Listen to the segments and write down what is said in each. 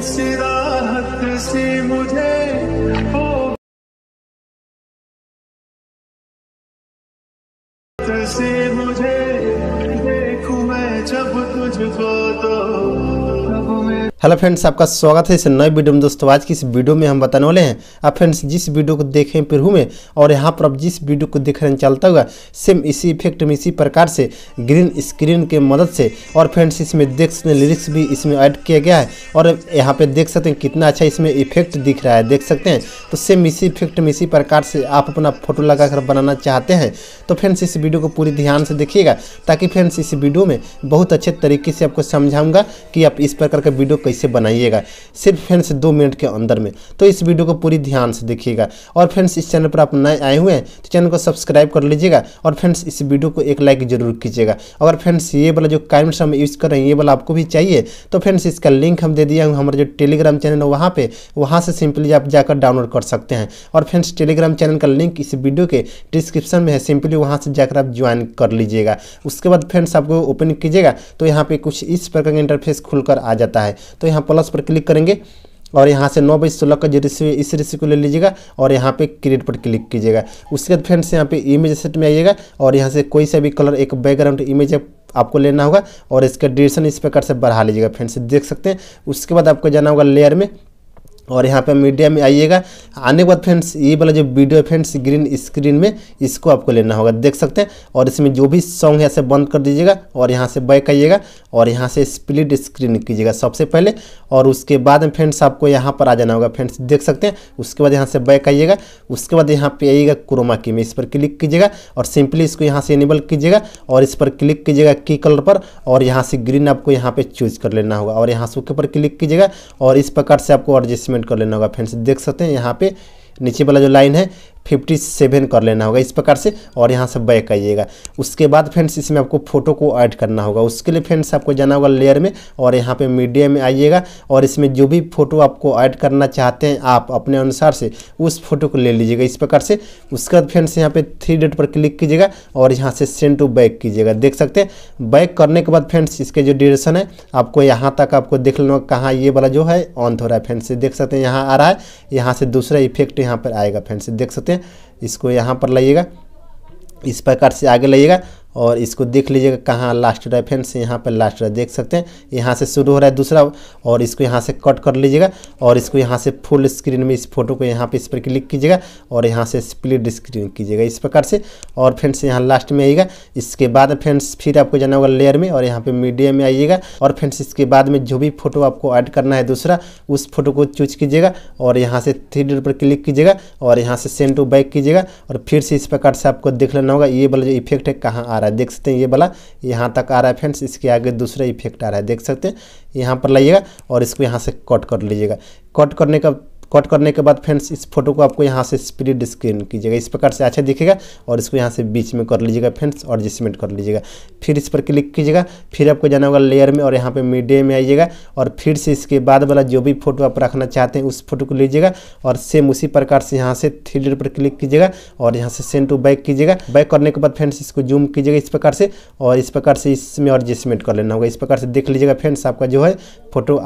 ऐसी राहत मुझे हो मुझे देखूं मैं जब तुझको तो हेलो फ्रेंड्स आपका स्वागत है इस नए वीडियो में दोस्तों आज की इस वीडियो में हम बताने वाले हैं आप फ्रेंड्स जिस वीडियो को देखें पिरहू में और यहाँ पर आप जिस वीडियो को देख रहे हैं चलता हुआ सेम इसी इफेक्ट में इसी प्रकार से ग्रीन स्क्रीन के मदद से और फ्रेंड्स इसमें देख सकते लिरिक्स भी इसमें ऐड किया गया है और यहाँ पर देख सकते हैं कितना अच्छा इसमें इफेक्ट दिख रहा है देख सकते हैं तो सेम इसी इफेक्ट में इसी प्रकार से आप अपना फोटो लगा बनाना चाहते हैं तो फ्रेंड्स इस वीडियो को पूरी ध्यान से देखिएगा ताकि फ्रेंड्स इस वीडियो में बहुत अच्छे तरीके से आपको समझाऊँगा कि आप इस प्रकार का वीडियो कैसे बनाइएगा सिर्फ फ्रेंड्स दो मिनट के अंदर में तो इस वीडियो को पूरी ध्यान से देखिएगा और फ्रेंड्स इस चैनल पर आप नए आए हुए हैं तो चैनल को सब्सक्राइब कर लीजिएगा और फ्रेंड्स इस वीडियो को एक लाइक जरूर कीजिएगा अगर फ्रेंड्स ये वाला जो काइम हम यूज़ कर रहे हैं ये वाला आपको भी चाहिए तो फ्रेंड्स इसका लिंक हम दे दिया हूँ हमारा जो टेलीग्राम चैनल है वहाँ पर वहाँ से सिंपली आप जाकर डाउनलोड कर सकते हैं और फ्रेंड्स टेलीग्राम चैनल का लिंक इस वीडियो के डिस्क्रिप्शन में है सिंपली वहाँ से जाकर आप ज्वाइन कर लीजिएगा उसके बाद फ्रेंड्स आपको ओपन कीजिएगा तो यहाँ पे कुछ इस प्रकार का इंटरफेस खुलकर आ जाता है तो यहाँ प्लस पर क्लिक करेंगे और यहाँ से नौ बजे सोलह का जो रेसिपी इस रेसिपी को ले लीजिएगा और यहाँ पे क्रिएट पर क्लिक कीजिएगा उसके बाद फ्रेंड्स यहाँ पे इमेज सेट में आइएगा और यहाँ से कोई सा भी कलर एक बैकग्राउंड इमेज आपको लेना होगा और इसका ड्यूरेशन इस प्रकार से बढ़ा लीजिएगा फ्रेंड्स देख सकते हैं उसके बाद आपको जाना होगा लेयर में और यहाँ पे मीडिया में आइएगा आने के बाद फ्रेंड्स ये वाला जो वीडियो फ्रेंड्स ग्रीन स्क्रीन में इसको आपको लेना होगा देख सकते हैं और इसमें जो भी सॉन्ग है ऐसे बंद कर दीजिएगा और यहाँ से बैक आइएगा और यहाँ से स्प्लिट स्क्रीन कीजिएगा सबसे पहले और उसके बाद में फ्रेंड्स आपको यहाँ पर आ जाना होगा फ्रेंड्स देख सकते हैं उसके बाद यहाँ से बैक आइएगा उसके बाद यहाँ पर आइएगा क्रोमा की में इस पर क्लिक कीजिएगा और सिंपली इसको यहाँ से इनेबल कीजिएगा और इस पर क्लिक कीजिएगा की कलर पर और यहाँ से ग्रीन आपको यहाँ पर चूज कर लेना होगा और यहाँ से ऊपर क्लिक कीजिएगा और इस प्रकार से आपको एडजस्टमेंट कमेंट कर लेना होगा फ्रेंड्स देख सकते हैं यहाँ पे नीचे वाला जो लाइन है फिफ्टी सेवन कर लेना होगा इस प्रकार से और यहाँ से बैक आइएगा उसके बाद फ्रेंड्स इसमें आपको फ़ोटो को ऐड करना होगा उसके लिए फ्रेंड्स आपको जाना होगा लेयर में और यहाँ पे मीडिया में आइएगा और इसमें जो भी फ़ोटो आपको ऐड करना चाहते हैं आप अपने अनुसार से उस फोटो को ले लीजिएगा इस प्रकार से उसके बाद फ्रेंड्स यहाँ पर थ्री डेट पर क्लिक कीजिएगा और यहाँ से सेंड टू बैक कीजिएगा देख सकते हैं बैक करने के बाद फ्रेंड्स इसके जो ड्यूरेशन है आपको यहाँ तक आपको देख लेना कहाँ ये वाला जो है ऑन हो रहा है फ्रेंड्स देख सकते हैं यहाँ आ रहा है यहाँ से दूसरा इफेक्ट यहाँ पर आएगा फ्रेंड्स देख सकते हैं इसको यहाँ पर लाइएगा इस प्रकार से आगे लाइएगा और इसको देख लीजिएगा कहाँ लास्ट रेफरेंस यहाँ पर लास्ट देख सकते हैं यहाँ से शुरू हो रहा है दूसरा और इसको यहाँ से कट कर लीजिएगा और इसको यहाँ से फुल स्क्रीन में इस फोटो को यहाँ पे इस पर क्लिक कीजिएगा और यहाँ से स्प्लिट स्क्रीन कीजिएगा इस प्रकार से और फ्रेंड्स यहाँ लास्ट में आइएगा इसके बाद फ्रेंड्स फिर आपको जाना होगा लेयर में और यहाँ पर मीडिया में आइएगा और फ्रेंड्स इसके बाद में जो भी फोटो आपको ऐड करना है दूसरा उस फोटो को चूज कीजिएगा और यहाँ से थ्री पर क्लिक कीजिएगा और यहाँ से सेंड टू बैक कीजिएगा और फिर से इस प्रकार से आपको देख लेना होगा ये वाला जो इफेक्ट है कहाँ आ रहा है देख सकते हैं ये वाला यहाँ तक आ रहा है फ्रेंड्स इसके आगे दूसरा इफेक्ट आ रहा है देख सकते हैं यहाँ पर लाइएगा और इसको यहाँ से कट कर लीजिएगा कट करने का कट करने के बाद फ्रेंड्स इस फोटो को आपको यहाँ से स्प्रिड स्क्रीन कीजिएगा इस प्रकार से अच्छा दिखेगा और इसको यहाँ से बीच में कर लीजिएगा फ्रेंड्स और एडजस्टमेंट कर लीजिएगा फिर इस पर क्लिक कीजिएगा फिर आपको जाना होगा लेयर में और यहाँ पे मीडिया में आइएगा और फिर से इसके बाद वाला जो भी फोटो आप रखना चाहते हैं उस फोटो को लीजिएगा और सेम उसी प्रकार से यहाँ से थ्री पर क्लिक कीजिएगा और यहाँ से सेंड टू बैक कीजिएगा बैक करने के बाद फ्रेंड्स इसको जूम कीजिएगा इस प्रकार से और इस प्रकार से इसमें एडजस्टमेंट कर लेना होगा इस प्रकार से देख लीजिएगा फ्रेंड्स आपका जो है फोटो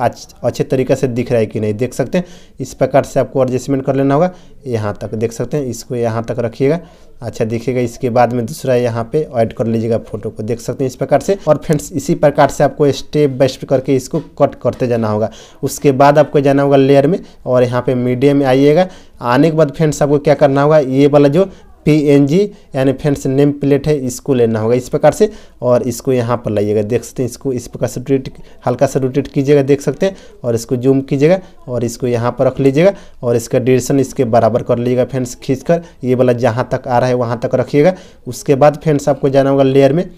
अच्छे तरीके से दिख रहा है कि नहीं देख सकते हैं इस प्रकार से आपको एडजस्टमेंट कर लेना होगा यहाँ तक देख सकते हैं इसको यहाँ तक रखिएगा अच्छा देखिएगा इसके बाद में दूसरा यहाँ पे ऐड कर लीजिएगा फोटो को देख सकते हैं इस प्रकार से और फ्रेंड्स इसी प्रकार से आपको स्टेप बाय स्टेप करके इसको कट करते जाना होगा उसके बाद आपको जाना होगा लेयर में और यहाँ पे मीडियम में आइएगा आने के बाद फ्रेंड्स आपको क्या करना होगा ये वाला जो जी यानी फ्रेंड्स नेम प्लेट है इसको लेना होगा इस प्रकार से और इसको यहाँ पर लाइएगा देख सकते हैं इसको इस प्रकार से रोटेट हल्का सा रोटेट कीजिएगा देख सकते हैं और इसको जूम कीजिएगा और इसको यहाँ पर रख लीजिएगा और इसका ड्यूरेशन इसके बराबर कर लीजिएगा फ्रेंड्स खींच कर ये वाला जहाँ तक आ रहा है वहाँ तक रखिएगा उसके बाद फ्रेंड्स आपको जाना होगा लेयर में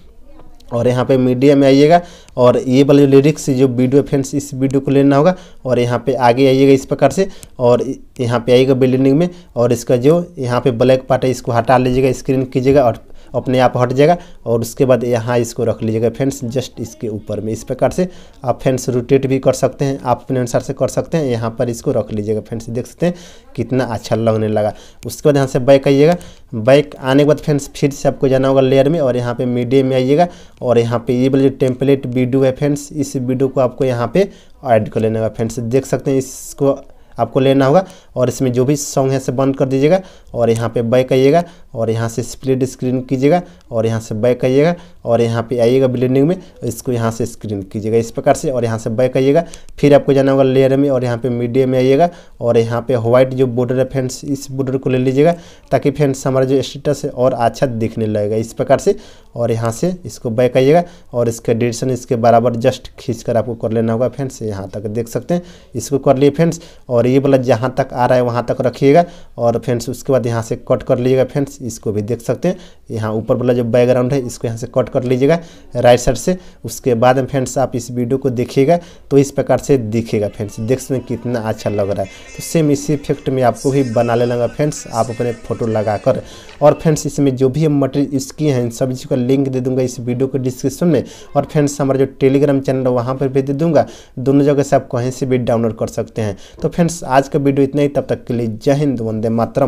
और यहाँ पे मीडिया में आइएगा और ये वाले जो लिरिक्स जो वीडियो फ्रेंड्स इस वीडियो को लेना होगा और यहाँ पे आगे आइएगा इस प्रकार से और यहाँ पे आइएगा बिल्डिंग में और इसका जो यहाँ पे ब्लैक पार्ट है इसको हटा लीजिएगा स्क्रीन कीजिएगा और अपने आप हट जाएगा और उसके बाद यहाँ इसको रख लीजिएगा फ्रेंड्स जस्ट इसके ऊपर में इस प्रकार से आप फ्रेंड्स रोटेट भी कर सकते हैं आप अपने अनुसार से कर सकते हैं यहाँ पर इसको रख लीजिएगा फ्रेंड्स देख सकते हैं कितना अच्छा लगने लगा उसके बाद यहाँ से बैक आइएगा बैक आने के बाद फ्रेंड्स फिर से आपको जाना होगा लेयर में और यहाँ पर मीडियम में आइएगा और यहाँ पर ये जो टेम्पलेट वीडियो है फ्रेंड्स इस वीडियो को आपको यहाँ पर ऐड कर लेना होगा फ्रेंड्स देख सकते हैं इसको आपको लेना होगा और इसमें जो भी सॉन्ग है से बंद कर दीजिएगा और यहाँ पे बैक आइएगा और यहाँ से स्प्लिट स्क्रीन कीजिएगा और यहाँ से बैक आइएगा और यहाँ पे आइएगा ब्लेंडिंग में इसको यहाँ से स्क्रीन कीजिएगा इस प्रकार से और यहाँ से बैक आइएगा फिर आपको जाना होगा लेयर में और यहाँ पे मीडियम में आइएगा और यहाँ पे व्हाइट जो बॉर्डर है फ्रेंड्स इस बॉर्डर को ले लीजिएगा ताकि फ्रेंड्स हमारा जो स्टेटस है और अच्छा दिखने लगेगा इस प्रकार से और यहाँ से इसको बैक आइएगा और इसका डिशन इसके बराबर जस्ट खींच कर आपको कर लेना होगा फ्रेंड्स यहाँ तक देख सकते हैं इसको कर लिए फ्रेंड्स और ये वाला जहाँ तक आ रहा है वहाँ तक रखिएगा और फ्रेंड्स उसके बाद यहाँ से कट कर लीजिएगा फ्रेंड्स इसको भी देख सकते हैं यहाँ ऊपर वाला जो बैकग्राउंड है इसको यहाँ से कट कर लीजिएगा राइट साइड से उसके बाद में फ्रेंड्स आप इस वीडियो को देखिएगा तो इस प्रकार से दिखेगा फ्रेंड्स देख सकते कितना अच्छा लग रहा है तो सेम इसी इफेक्ट में आपको भी बना लेना फ्रेंड्स आप अपने फोटो लगा और फ्रेंड्स इसमें जो भी हम मटेरियल यूज़ किए हैं इन सभी का लिंक दे दूंगा इस वीडियो के डिस्क्रिप्शन में और फ्रेंड्स हमारा जो टेलीग्राम चैनल है वहाँ पर भी दे दूंगा दोनों जगह से आप कहीं से भी डाउनलोड कर सकते हैं तो फ्रेंड्स आज का वीडियो इतना ही तब तक के लिए जय हिंद वंदे मातरम